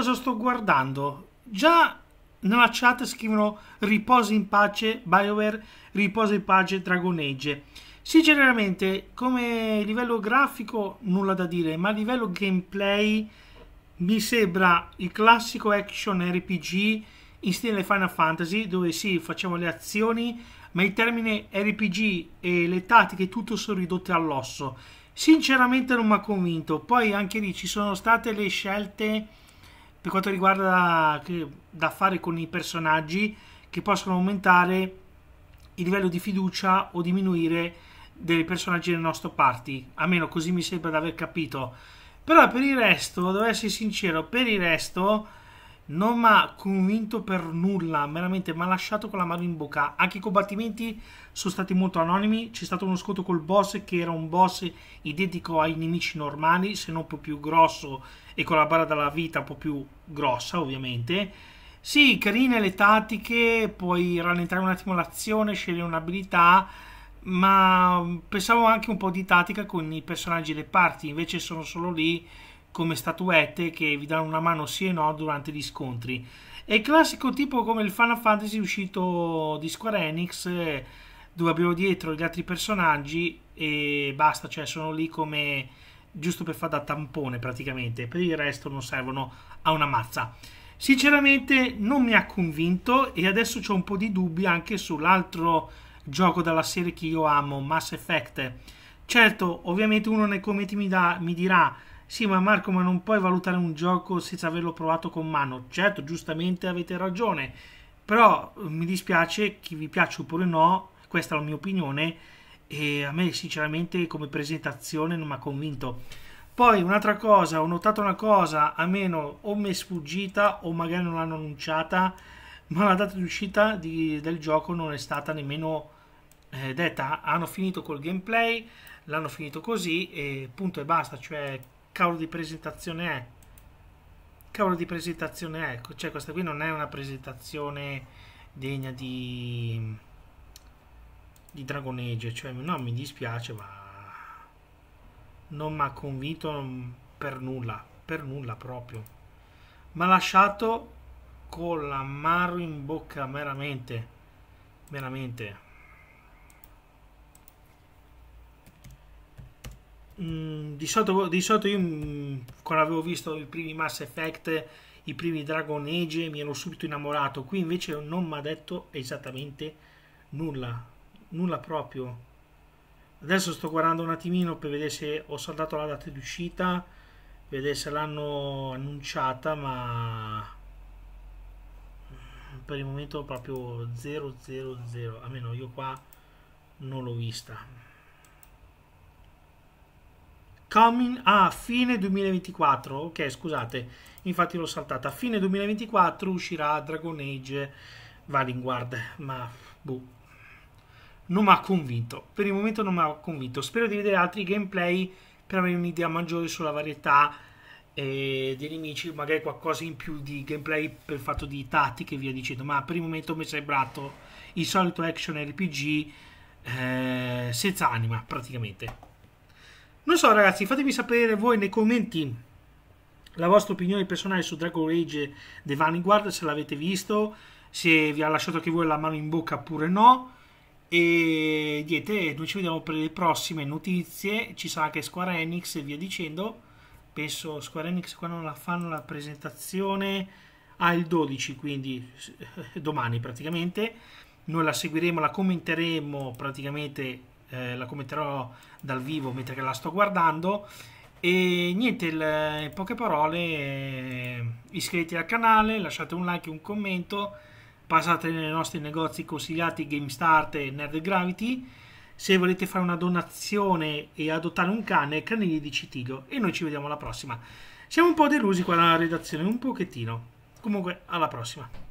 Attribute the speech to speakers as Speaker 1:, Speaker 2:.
Speaker 1: cosa sto guardando. Già nella chat scrivono riposa in pace BioWare, riposa in pace Dragon Age. Sinceramente, come livello grafico nulla da dire, ma a livello gameplay mi sembra il classico action RPG in stile Final Fantasy, dove sì, facciamo le azioni, ma il termine RPG e le tattiche tutto sono ridotte all'osso. Sinceramente non mi ha convinto. Poi anche lì ci sono state le scelte per quanto riguarda che, da fare con i personaggi che possono aumentare il livello di fiducia o diminuire dei personaggi del nostro party almeno così mi sembra di aver capito però per il resto devo essere sincero per il resto non mi ha convinto per nulla, veramente mi ha lasciato con la mano in bocca. Anche i combattimenti sono stati molto anonimi, c'è stato uno scontro col boss che era un boss identico ai nemici normali, se non un po' più grosso e con la barra della vita un po' più grossa ovviamente. Sì, carine le tattiche, puoi rallentare un attimo l'azione, scegliere un'abilità, ma pensavo anche un po' di tattica con i personaggi e le parti, invece sono solo lì come statuette che vi danno una mano sì e no durante gli scontri. È il classico tipo come il Final Fantasy uscito di Square Enix, eh, dove abbiamo dietro gli altri personaggi e basta, cioè sono lì come giusto per fare da tampone praticamente, per il resto non servono a una mazza. Sinceramente non mi ha convinto e adesso ho un po' di dubbi anche sull'altro gioco della serie che io amo, Mass Effect. Certo, ovviamente uno nei commenti mi, da, mi dirà sì, ma Marco, ma non puoi valutare un gioco senza averlo provato con mano. Certo, giustamente avete ragione, però eh, mi dispiace, chi vi piace oppure no, questa è la mia opinione, e a me sinceramente come presentazione non mi ha convinto. Poi un'altra cosa, ho notato una cosa, almeno o mi è sfuggita o magari non l'hanno annunciata, ma la data di uscita di, del gioco non è stata nemmeno eh, detta. Hanno finito col gameplay, l'hanno finito così e punto e basta, cioè cavolo di presentazione è? Cavolo di presentazione è? Cioè questa qui non è una presentazione degna di... di Dragon Age, cioè no mi dispiace ma non mi ha convinto per nulla, per nulla proprio. Mi ha lasciato con l'amaro in bocca veramente, veramente. Mm, di, solito, di, solito, io mm, quando avevo visto i primi Mass Effect, i primi Dragon Age, mi ero subito innamorato. Qui invece non mi ha detto esattamente nulla, nulla proprio. Adesso sto guardando un attimino per vedere se ho saldato la data di uscita, vedere se l'hanno annunciata, ma per il momento proprio 000, almeno io qua non l'ho vista coming a fine 2024. Ok, scusate, infatti l'ho saltata. A fine 2024 uscirà Dragon Age Vanguard, ma boh, non mi ha convinto. Per il momento non mi ha convinto. Spero di vedere altri gameplay per avere un'idea maggiore sulla varietà eh, dei nemici, magari qualcosa in più di gameplay per fatto di tattiche e via dicendo. Ma per il momento mi è sembrato il solito action RPG eh, senza anima praticamente. Non so ragazzi, fatemi sapere voi nei commenti la vostra opinione personale su Dragon Age The Vanguard, se l'avete visto, se vi ha lasciato anche voi la mano in bocca oppure no. E niente, noi ci vediamo per le prossime notizie, ci sarà anche Square Enix e via dicendo. Penso Square Enix quando la fanno la presentazione al 12, quindi domani praticamente. Noi la seguiremo, la commenteremo praticamente eh, la commenterò dal vivo mentre la sto guardando. E niente, il, in poche parole, eh, iscrivetevi al canale, lasciate un like e un commento, passate nei nostri negozi consigliati GameStart e Nerd Gravity. Se volete fare una donazione e adottare un cane, canili di Citigo. E noi ci vediamo alla prossima. Siamo un po' delusi qua nella redazione, un pochettino. Comunque, alla prossima.